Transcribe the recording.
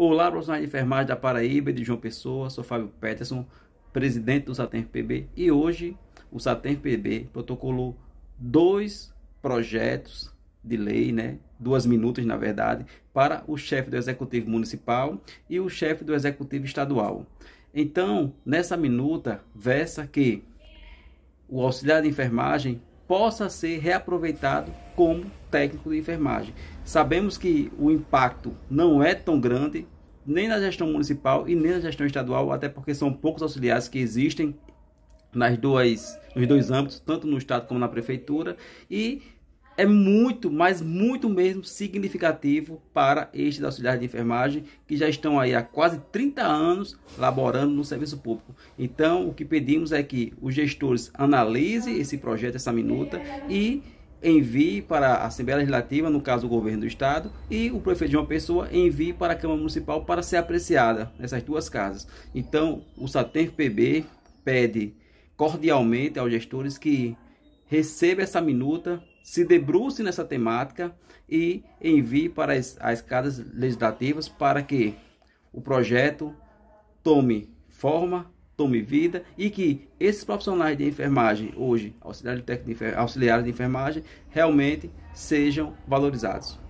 Olá, profissionais de enfermagem da Paraíba e de João Pessoa, sou Fábio Peterson, presidente do SATEM-PB e hoje o SATEM-PB protocolou dois projetos de lei, né? duas minutas na verdade, para o chefe do Executivo Municipal e o chefe do Executivo Estadual. Então, nessa minuta, versa que o auxiliar de enfermagem possa ser reaproveitado como técnico de enfermagem. Sabemos que o impacto não é tão grande, nem na gestão municipal e nem na gestão estadual, até porque são poucos auxiliares que existem nas duas, nos dois âmbitos, tanto no Estado como na Prefeitura, e é muito, mas muito mesmo significativo para estes auxiliares de enfermagem que já estão aí há quase 30 anos laborando no serviço público. Então, o que pedimos é que os gestores analisem esse projeto, essa minuta e envie para a Assembleia Legislativa, no caso o governo do estado, e o prefeito de uma pessoa envie para a Câmara Municipal para ser apreciada nessas duas casas. Então, o Satem PB pede cordialmente aos gestores que receba essa minuta se debruce nessa temática e envie para as, as casas legislativas para que o projeto tome forma, tome vida e que esses profissionais de enfermagem, hoje auxiliares de, auxiliares de enfermagem, realmente sejam valorizados.